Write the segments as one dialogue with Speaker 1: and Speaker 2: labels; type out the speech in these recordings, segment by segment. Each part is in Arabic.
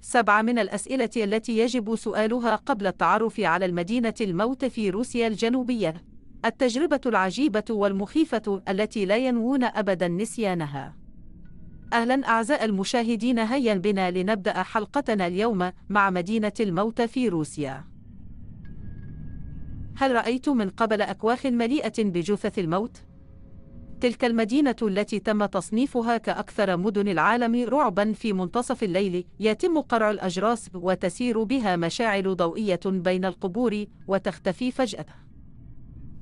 Speaker 1: سبعة من الأسئلة التي يجب سؤالها قبل التعرف على المدينة الموت في روسيا الجنوبية التجربة العجيبة والمخيفة التي لا ينوون أبدا نسيانها أهلا أعزائي المشاهدين هيا بنا لنبدأ حلقتنا اليوم مع مدينة الموت في روسيا هل رأيت من قبل أكواخ مليئة بجثث الموت؟ تلك المدينة التي تم تصنيفها كأكثر مدن العالم رعبا في منتصف الليل يتم قرع الأجراس وتسير بها مشاعل ضوئية بين القبور وتختفي فجأة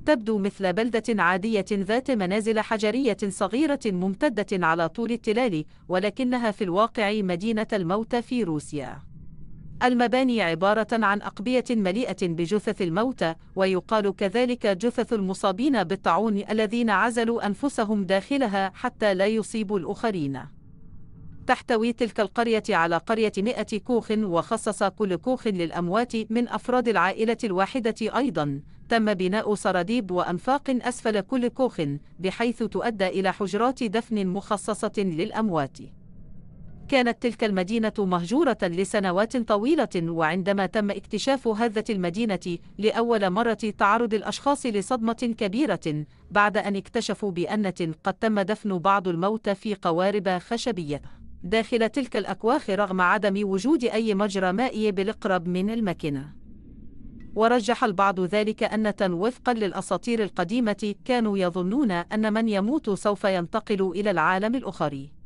Speaker 1: تبدو مثل بلدة عادية ذات منازل حجرية صغيرة ممتدة على طول التلال ولكنها في الواقع مدينة الموت في روسيا المباني عبارة عن أقبية مليئة بجثث الموتى ويقال كذلك جثث المصابين بالطاعون الذين عزلوا أنفسهم داخلها حتى لا يصيبوا الآخرين تحتوي تلك القرية على قرية مئة كوخ وخصص كل كوخ للأموات من أفراد العائلة الواحدة أيضا تم بناء سراديب وأنفاق أسفل كل كوخ بحيث تؤدى إلى حجرات دفن مخصصة للأموات كانت تلك المدينة مهجورة لسنوات طويلة وعندما تم اكتشاف هذة المدينة لأول مرة تعرض الأشخاص لصدمة كبيرة بعد أن اكتشفوا بأنة قد تم دفن بعض الموتى في قوارب خشبية داخل تلك الأكواخ رغم عدم وجود أي مجرى مائي بالقرب من المكنة ورجح البعض ذلك أنة وفقا للأساطير القديمة كانوا يظنون أن من يموت سوف ينتقل إلى العالم الأخري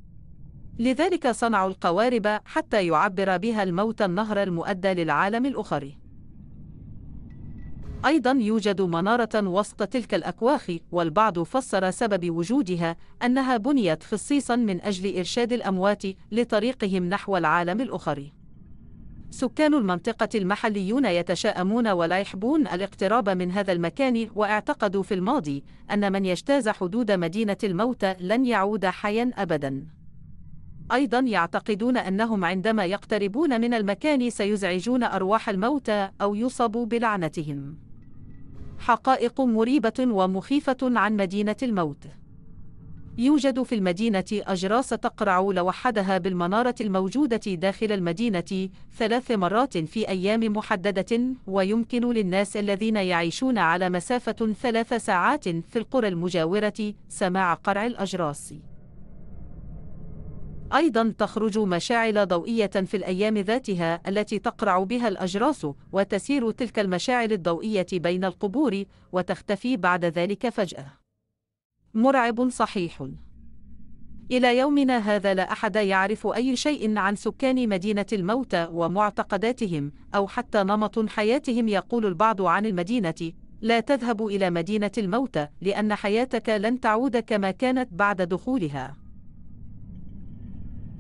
Speaker 1: لذلك صنعوا القوارب حتى يعبر بها الموت النهر المؤدى للعالم الأخري أيضا يوجد منارة وسط تلك الأكواخ والبعض فسر سبب وجودها أنها بنيت خصيصا من أجل إرشاد الأموات لطريقهم نحو العالم الأخري سكان المنطقة المحليون يتشائمون ولا يحبون الاقتراب من هذا المكان واعتقدوا في الماضي أن من يجتاز حدود مدينة الموتى لن يعود حيا أبداً أيضا يعتقدون أنهم عندما يقتربون من المكان سيزعجون أرواح الموتى أو يصابوا بلعنتهم. حقائق مريبة ومخيفة عن مدينة الموت. يوجد في المدينة أجراس تقرع لوحدها بالمنارة الموجودة داخل المدينة ثلاث مرات في أيام محددة ويمكن للناس الذين يعيشون على مسافة ثلاث ساعات في القرى المجاورة سماع قرع الأجراس. أيضا تخرج مشاعل ضوئية في الأيام ذاتها التي تقرع بها الأجراس وتسير تلك المشاعل الضوئية بين القبور وتختفي بعد ذلك فجأة. مرعب صحيح. إلى يومنا هذا لا أحد يعرف أي شيء عن سكان مدينة الموتى ومعتقداتهم أو حتى نمط حياتهم يقول البعض عن المدينة لا تذهب إلى مدينة الموتى لأن حياتك لن تعود كما كانت بعد دخولها.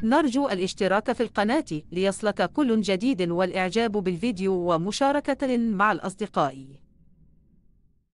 Speaker 1: نرجو الاشتراك في القناة ليصلك كل جديد والإعجاب بالفيديو ومشاركة مع الأصدقاء